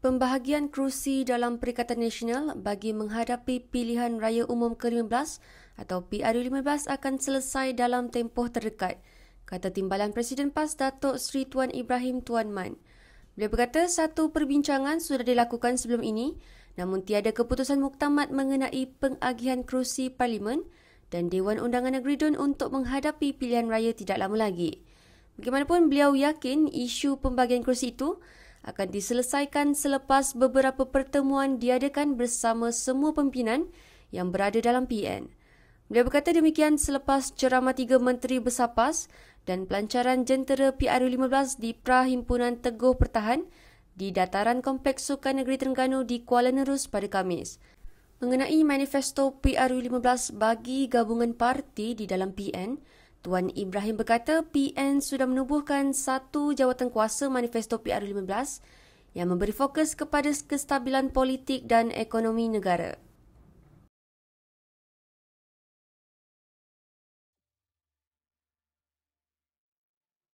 Pembahagian kerusi dalam Perikatan Nasional bagi menghadapi pilihan raya umum ke-15 atau PRU15 akan selesai dalam tempoh terdekat, kata Timbalan Presiden PAS Datuk Sri Tuan Ibrahim Tuan Man. Beliau berkata satu perbincangan sudah dilakukan sebelum ini namun tiada keputusan muktamad mengenai pengagihan kerusi Parlimen dan Dewan Undangan Negeri Dun untuk menghadapi pilihan raya tidak lama lagi. Bagaimanapun beliau yakin isu pembagian kursi itu akan diselesaikan selepas beberapa pertemuan diadakan bersama semua pimpinan yang berada dalam PN. Beliau berkata demikian selepas ceramah tiga menteri besar PAS dan pelancaran jentera PRU-15 di Prahimpunan Teguh Pertahan di dataran Kompleks Sukan Negeri Terengganu di Kuala Nerus pada Khamis. Mengenai manifesto PRU-15 bagi gabungan parti di dalam PN, Tuan Ibrahim berkata PN sudah menubuhkan satu jawatan kuasa manifesto PR15 yang memberi fokus kepada kestabilan politik dan ekonomi negara.